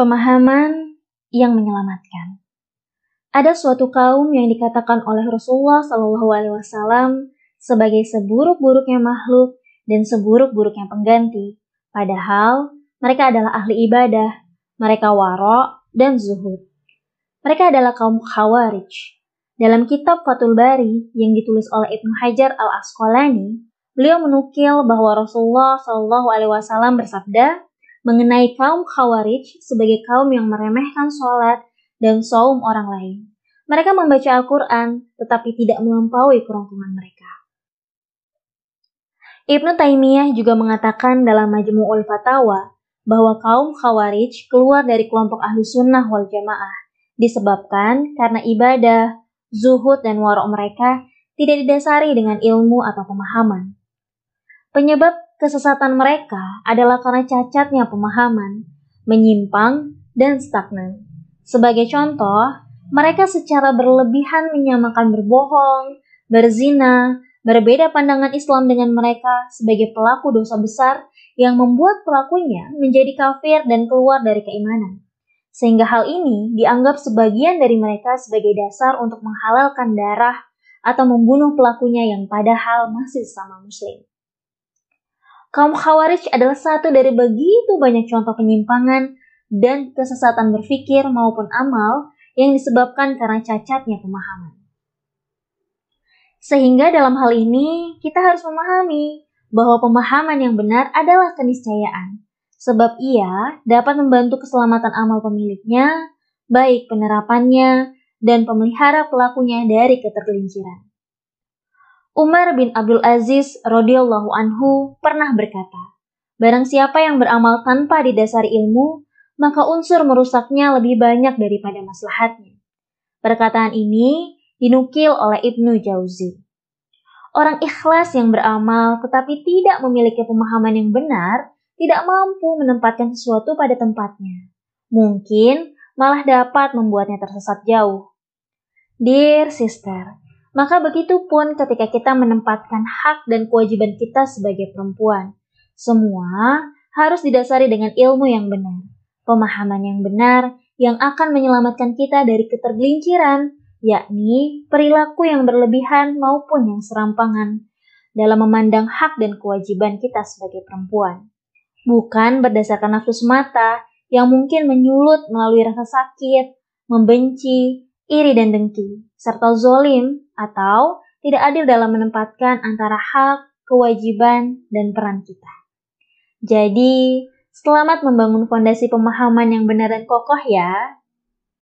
Pemahaman yang menyelamatkan. Ada suatu kaum yang dikatakan oleh Rasulullah Shallallahu Alaihi Wasallam sebagai seburuk-buruknya makhluk dan seburuk-buruknya pengganti. Padahal mereka adalah ahli ibadah, mereka warok dan zuhud. Mereka adalah kaum khawarij. Dalam kitab Fatul Bari yang ditulis oleh Ibnu Hajar al Asqalani, beliau menukil bahwa Rasulullah Shallallahu Alaihi Wasallam bersabda, mengenai kaum Khawarij sebagai kaum yang meremehkan sholat dan saum orang lain. Mereka membaca Al-Quran, tetapi tidak melampaui kerongkongan mereka. Ibnu Taimiyah juga mengatakan dalam Majmu'ul Fatawa bahwa kaum Khawarij keluar dari kelompok ahlusunnah sunnah wal jamaah disebabkan karena ibadah, zuhud, dan warok mereka tidak didasari dengan ilmu atau pemahaman. Penyebab Kesesatan mereka adalah karena cacatnya pemahaman, menyimpang, dan stagnan. Sebagai contoh, mereka secara berlebihan menyamakan berbohong, berzina, berbeda pandangan Islam dengan mereka sebagai pelaku dosa besar yang membuat pelakunya menjadi kafir dan keluar dari keimanan. Sehingga hal ini dianggap sebagian dari mereka sebagai dasar untuk menghalalkan darah atau membunuh pelakunya yang padahal masih sama muslim. Kaum Khawarij adalah satu dari begitu banyak contoh penyimpangan dan kesesatan berpikir maupun amal yang disebabkan karena cacatnya pemahaman. Sehingga dalam hal ini kita harus memahami bahwa pemahaman yang benar adalah keniscayaan, sebab ia dapat membantu keselamatan amal pemiliknya, baik penerapannya dan pemelihara pelakunya dari ketergelinciran. Umar bin Abdul Aziz radhiyallahu anhu pernah berkata, "Barang siapa yang beramal tanpa didasari ilmu, maka unsur merusaknya lebih banyak daripada maslahatnya." Perkataan ini dinukil oleh Ibnu Jauzi. Orang ikhlas yang beramal tetapi tidak memiliki pemahaman yang benar, tidak mampu menempatkan sesuatu pada tempatnya. Mungkin malah dapat membuatnya tersesat jauh. Dear sister, maka begitu pun ketika kita menempatkan hak dan kewajiban kita sebagai perempuan. Semua harus didasari dengan ilmu yang benar, pemahaman yang benar yang akan menyelamatkan kita dari ketergelinciran, yakni perilaku yang berlebihan maupun yang serampangan dalam memandang hak dan kewajiban kita sebagai perempuan. Bukan berdasarkan nafsu semata yang mungkin menyulut melalui rasa sakit, membenci, iri dan dengki, serta zolim atau tidak adil dalam menempatkan antara hak, kewajiban, dan peran kita. Jadi, selamat membangun fondasi pemahaman yang benar dan kokoh ya